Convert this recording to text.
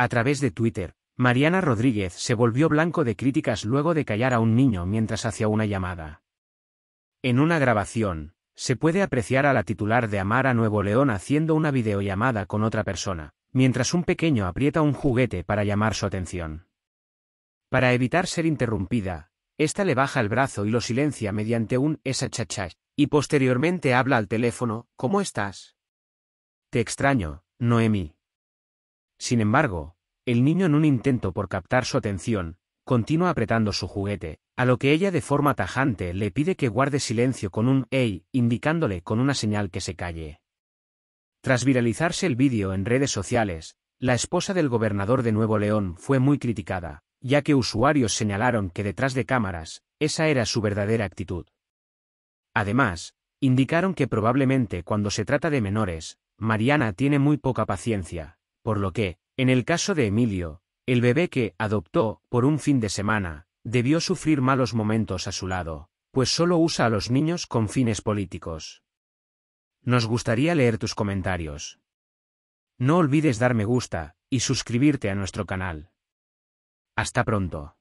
A través de Twitter, Mariana Rodríguez se volvió blanco de críticas luego de callar a un niño mientras hacía una llamada. En una grabación, se puede apreciar a la titular de Amar a Nuevo León haciendo una videollamada con otra persona, mientras un pequeño aprieta un juguete para llamar su atención. Para evitar ser interrumpida, esta le baja el brazo y lo silencia mediante un esa y posteriormente habla al teléfono, ¿cómo estás? Te extraño, Noemí. Sin embargo, el niño en un intento por captar su atención, continúa apretando su juguete, a lo que ella de forma tajante le pide que guarde silencio con un hey, indicándole con una señal que se calle. Tras viralizarse el vídeo en redes sociales, la esposa del gobernador de Nuevo León fue muy criticada, ya que usuarios señalaron que detrás de cámaras, esa era su verdadera actitud. Además, indicaron que probablemente cuando se trata de menores, Mariana tiene muy poca paciencia, por lo que, en el caso de Emilio, el bebé que adoptó por un fin de semana, debió sufrir malos momentos a su lado, pues solo usa a los niños con fines políticos. Nos gustaría leer tus comentarios. No olvides dar me gusta y suscribirte a nuestro canal. Hasta pronto.